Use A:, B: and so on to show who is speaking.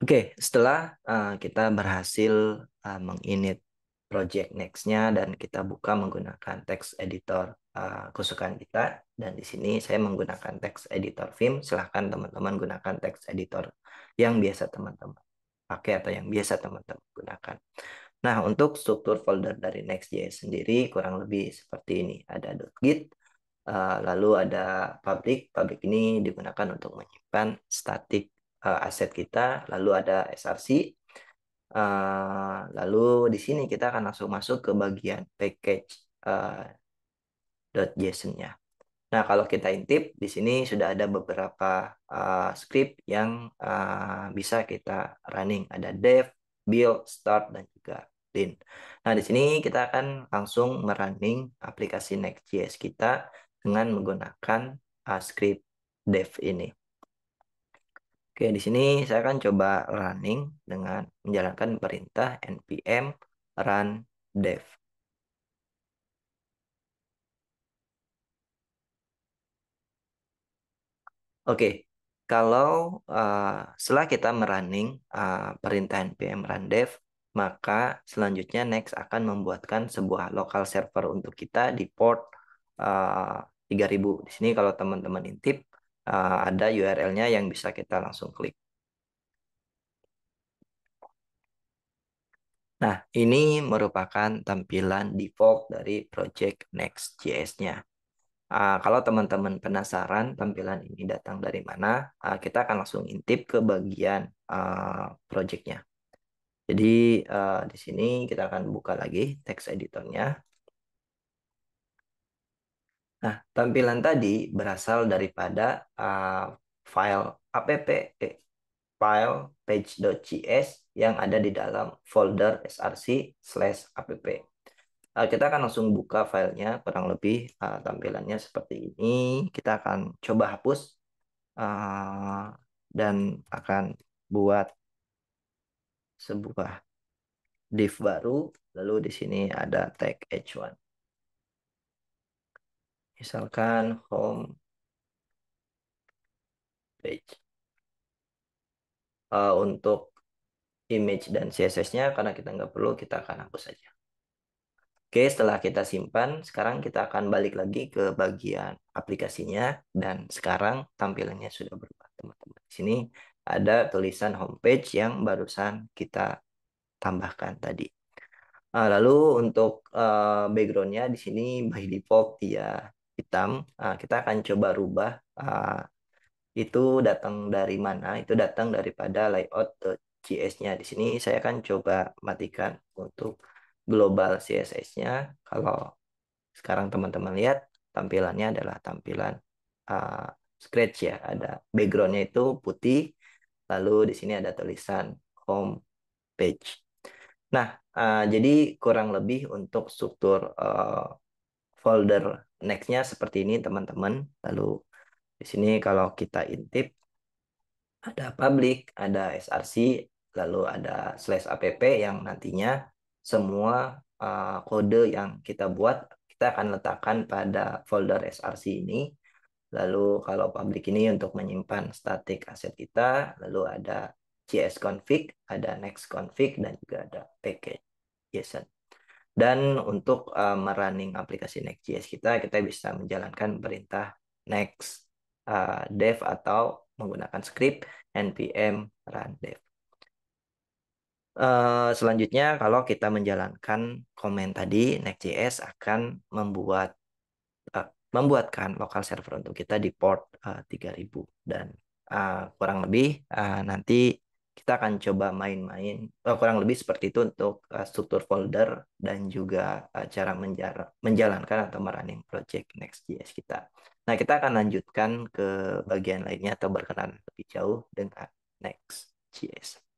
A: Oke, okay, setelah uh, kita berhasil uh, menginit project next-nya dan kita buka menggunakan text editor uh, kesukaan kita dan di sini saya menggunakan text editor film. Silahkan teman-teman gunakan text editor yang biasa teman-teman pakai atau yang biasa teman-teman gunakan. Nah, untuk struktur folder dari Next.js sendiri kurang lebih seperti ini. Ada .git, uh, lalu ada public. Public ini digunakan untuk menyimpan static uh, aset kita, lalu ada SRC. Uh, eh, lalu di sini kita akan langsung masuk ke bagian package uh, eh, .json-nya. Nah, kalau kita intip di sini sudah ada beberapa uh, script yang uh, bisa kita running. Ada dev, build, start dan juga Lean. Nah, di sini kita akan langsung merunning aplikasi Next.js kita dengan menggunakan uh, script dev ini. Oke, di sini saya akan coba running dengan menjalankan perintah npm run dev. Oke, kalau uh, setelah kita merunning uh, perintah npm run dev, maka selanjutnya next akan membuatkan sebuah local server untuk kita di port uh, eh, 3000. Di sini kalau teman-teman intip uh, ada URL-nya yang bisa kita langsung klik. Nah, ini merupakan tampilan default dari project Next.js-nya. Uh, kalau teman-teman penasaran tampilan ini datang dari mana, uh, kita akan langsung intip ke bagian uh, project-nya. Jadi uh, di sini kita akan buka lagi text editornya. Nah, tampilan tadi berasal daripada uh, file app eh, file page.cs yang ada di dalam folder src slash app. Uh, kita akan langsung buka filenya, kurang lebih uh, tampilannya seperti ini. Kita akan coba hapus uh, dan akan buat sebuah div baru. Lalu di sini ada tag h1. Misalkan home page. Uh, untuk image dan CSS-nya karena kita nggak perlu, kita akan hapus saja. Oke, setelah kita simpan, sekarang kita akan balik lagi ke bagian aplikasinya dan sekarang tampilannya sudah berubah, teman-teman. Di sini ada tulisan home page yang barusan kita tambahkan tadi. Eh, lalu untuk eh, backgroundnya di sini by default dia hitam, uh, kita akan coba rubah uh, itu datang dari mana, itu datang daripada layout css nya Di sini saya akan coba matikan untuk global CSS-nya. Kalau sekarang teman-teman lihat, tampilannya adalah tampilan uh, Scratch ya. Ada backgroundnya itu putih, lalu di sini ada tulisan home page. Nah, uh, jadi kurang lebih untuk struktur uh, folder nextnya seperti ini teman-teman lalu di sini kalau kita intip ada public ada src lalu ada slash app yang nantinya semua uh, kode yang kita buat kita akan letakkan pada folder src ini lalu kalau public ini untuk menyimpan static aset kita lalu ada cs config ada next config dan juga ada package json dan untuk uh, merunning aplikasi Next.js kita, kita bisa menjalankan perintah next uh, dev atau menggunakan script npm run dev. Uh, selanjutnya, kalau kita menjalankan komen tadi, Next.js akan membuat uh, membuatkan lokal server untuk kita di port uh, 3000 dan uh, kurang lebih uh, nanti kita akan coba main-main uh, kurang lebih seperti itu untuk uh, struktur folder dan juga uh, cara menjalankan atau merunning project Next.js kita. Nah, kita akan lanjutkan ke bagian lainnya atau berkenan lebih jauh dengan Next.js.